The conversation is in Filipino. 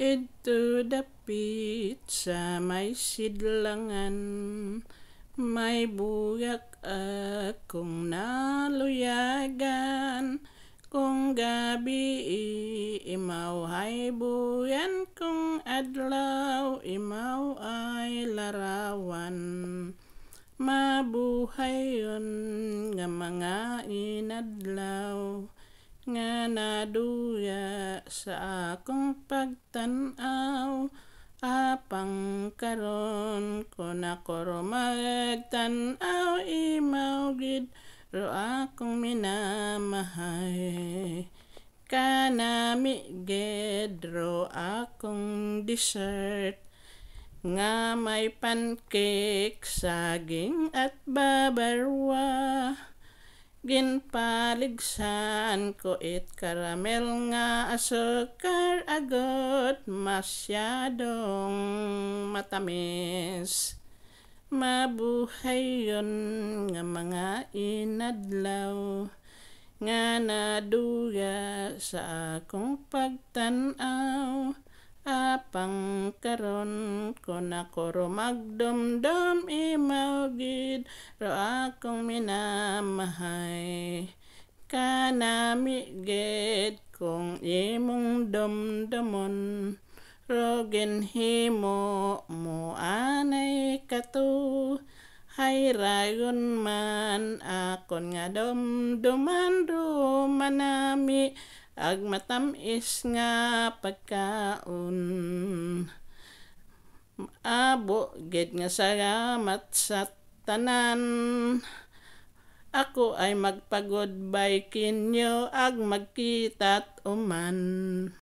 Into the pit sa may sidlangan, may bugak akong naluyagan. Kung gabi imaw ay buyan, kung adlaw imaw ay larawan. Mabuhay yun nga mga inadlaw nga naduya sa akong pagtanaw apang karon ko na koro magtanaw imaw gid ro akong minamahay kanami gid ro akong dessert nga may pancake saging at babarwa Ginpaligsan ko it karamel nga asukar agot masyadong matamis. Mabuhay yon nga mga inadlaw nga naduga sa akong pagtanaw. apang karon ko na koro magdumdum imawgid ro akong minamahay kanamigid kong imong dumdumon rogen himo mo anay kato hay rayon man akon nga dumduman ro manami ag matamis nga pagkaon abo gid nga salamat sa tanan ako ay magpagod by kinyo ag magkita't uman